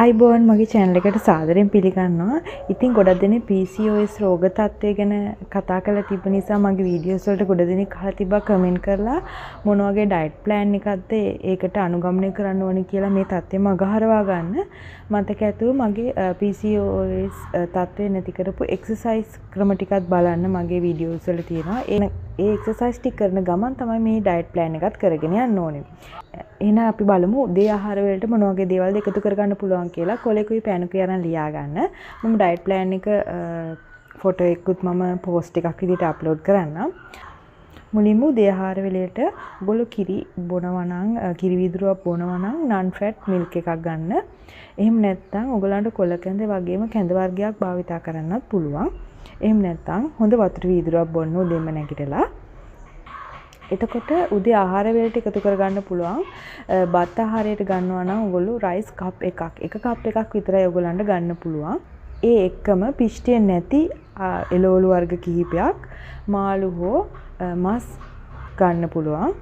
අයිබෝන් මගේ චැනල එකට සාදරෙන් පිළිගන්නවා ඉතින් ගොඩක් දෙන පිසිෝස් රෝග තත්ත්වය ගැන කතා කළ තිබ නිසා මගේ වීඩියෝස්වලට ගොඩ දෙනෙ කහ තිබා කමෙන් කරලා මොනවගේ ඩයිට් ප්ලෑන් එකත්තේ ඒකට අනුගමනය කරන්න ඕනි කියලා මේ තත්ත්වය මගහරවා ගන්න මතක ඇතුව මගේ පිසිෝස් තත්ත්වය නැතිකරපු එක්සසයිස් ක්‍රමටිකත් බලන්න මගේ වීඩියෝස්වල තියෙනවා එ ඒ එක්සයිස් ටික් කරන ගමන් තමයි මේ ඩයිට් ප්ලෑන් එකත් කරගෙන යන්න ඕනේ එන අපි බලමු දේ ආහාරවලට මොනවගේ දේවල් එකතු කරගන්න පුළුවන් කියලා කොලෙකුයි පැනකු අරන් ලියාගන්න මම ඩයිට් ප්ලෑන් එක ෆොට එක්කුත් මම පෝස්ට් එකක් විදිට අප්ලෝඩ් කරන්න මුලින්ම උදේහාර වෙලයට ගොලු කිරි බොනවනං කිරිවිදුරුවක් බොනවනං නන් ෆැට් මිල්ක එකක් ගන්න එහම නැත්තං ඔගලන්ට කොල කැඳ වගේම කැඳවර්ගයක් භාවිතා කරන්නත් පුළුවන් එහම නැත්තං හොඳ වතුර වීදුරුවක් බොන්න දෙම නැගිටලා එතකොට උදේ ආහාරවලට එකතු කරගන්න පුළුවන් බත් ආහාරයට ගන්නවා නම් ඔගොල්ලෝ රයිස් කප් එකක් එක කප් එකක් විතරයි ඔයගොල්ලන්ට ගන්න පුළුවන් ඒ එක්කම පිෂ්ටිය නැති එලෝලු වර්ග කිහිපයක් මාළු හෝ මස් ගන්න පුළුවන්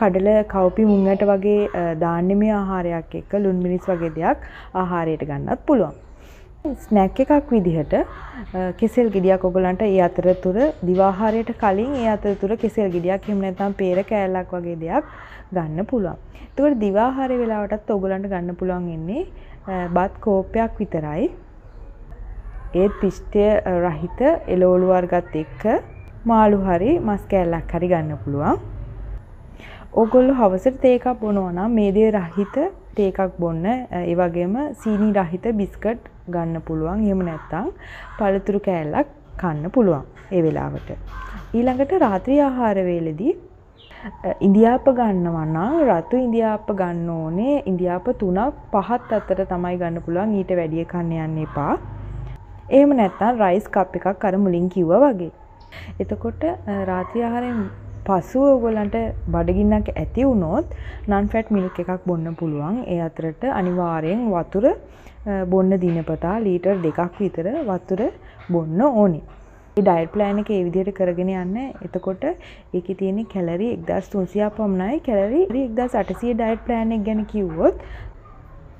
කඩල කවපි මුංහට වගේ දාන්නෙමේ ආහාරයක් එක්ක ලුන් මිනිස් වගේ දෙයක් ආහාරයට ගන්නත් පුළුවන්. ස්නැක් එකක් විදිහට කෙසෙල් ගෙඩියක් ඔගලන්ට ඒ අතරතුර දිවාහාරයට කලින් ඒ අතරතුර කෙසෙල් ගෙඩියක් එහෙම නැත්නම් peer කෑල්ලක් වගේ දෙයක් ගන්න පුළුවන්. ඒතකොට දිවාහාරය වෙලාවටත් ඔයගලන්ට ගන්න පුළුවන් ඉන්නේ බත් කෝප්පයක් විතරයි. ඒත් පිෂ්ටය රහිත එලෝලු වර්ගත් එක්ක මාළු හරි මස් කෑල්ලක් හරි ගන්න පුළුවන්. ඕගොල්ලෝ හවසට තේ එකක් බොනවා නම් මේ දේ රහිත තේ එකක් බොන්න ඒ වගේම සීනි රහිත බිස්කට් ගන්න පුළුවන්. එහෙම නැත්නම් පළතුරු කෑල්ලක් කන්න පුළුවන් ඒ වෙලාවට. ඊළඟට රාත්‍රී ආහාර වේලෙදී ඉන්දියාප ගන්නවා නම් රතු ඉන්දියාප ගන්න ඕනේ ඉන්දියාප තුනක් පහත් අතර තමයි ගන්න පුළුවන් ඊට වැඩිය කන්න යන්න එපා. එහෙම නැත්තම් රයිස් කප් එකක් අර මුලින් කිව්වා වගේ. එතකොට රාත්‍රී ආහාරයෙන් පසුව ඔයගොල්ලන්ට බඩගින්නක් ඇති වුණොත් නන් ෆැට් මිල්ක් එකක් බොන්න පුළුවන්. ඒ අතරට අනිවාර්යෙන් වතුර බොන්න දිනපතා ලීටර් දෙකක් විතර වතුර බොන්න ඕනේ. ඒ ඩයට් ප්ලෑන් එක ඒ විදිහට කරගෙන යන්න. එතකොට ඒකේ තියෙන කැලරි 1300ක් පමණයි. කැලරි 1800 ඩයට් ප්ලෑන් එක ගැන කිව්වොත්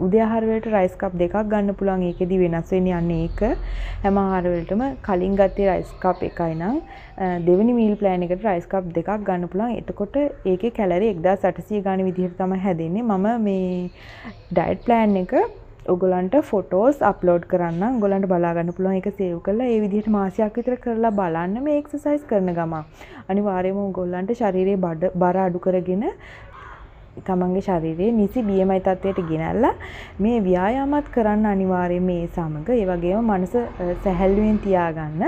උදයාහාරවලට රයිස් කප් දෙකක් ගන්න පුළුවන් ඒකෙදි වෙනස් වෙන්නේ අන්න ඒක හැම ආහාරවලටම කලින් ගත්තේ රයිස් කප් එකයි නම් දෙවෙනි මීල් ප්ලෑන් එකට රයිස් කප් දෙකක් ගන්න පුළුවන්. එතකොට ඒකේ කැලරි 1800 ගන්න විදිහට තමයි හැදෙන්නේ. මම මේ ඩයට් ප්ලෑන් එක ඔගොලන්ට ෆොටෝස් අප්ලෝඩ් කරන්න ගොලන්ට බලාගන්න පුළුවන් එක සේව් කරලා ඒ විදිහට මාසයක් විතර කරලා බලන්න මේ එක්සසයිස් කරන ගම අනිවාර්යයෙන්ම ගොල්ලන්ට ශරීරයේ බඩ බර අඩු කරගෙන තමන්ගේ ශරීරයේ නිසි BMI තත්ත්වයට ගෙනල්ලා මේ ව්‍යායාමත් කරන්න අනිවාර්යයෙන් මේ සමග ඒ වගේම මනස සැහැල්ලුවෙන් තියාගන්න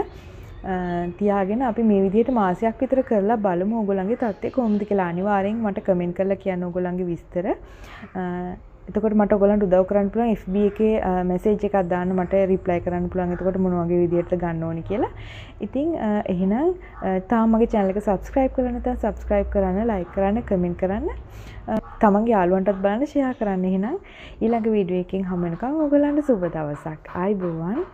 තියාගෙන අපි මේ විදිහට මාසයක් විතර කරලා බලමු ඕගොල්ලන්ගේ තත්ත්වය කොහොමද කියලා අනිවාර්යෙන් මට කමෙන්ට් කරලා කියන්න ඕගොල්ලන්ගේ විස්තර එතකොට මට ගොලන්ට උදව කරන්න පුළුවන් FB එකේ මැසේජ් එකක් දාන්න මට රිප්ලයි කරන්න පුළුවන් එතකොට මොන වගේ විදියට ගන්න ඕනි කියලා. ඉතින් එහෙනම් තාම මගේ channel එක subscribe කරලා නැත්නම් subscribe කරන්න, like කරන්න, comment කරන්න, තමන්ගේ යාළුවන්ටත් බලන්න share කරන්න. එහෙනම් ඊළඟ වීඩියෝ එකකින් හමු වෙනකන් ඔයගලන්ට සුබ දවසක්. ආයිබෝවන්.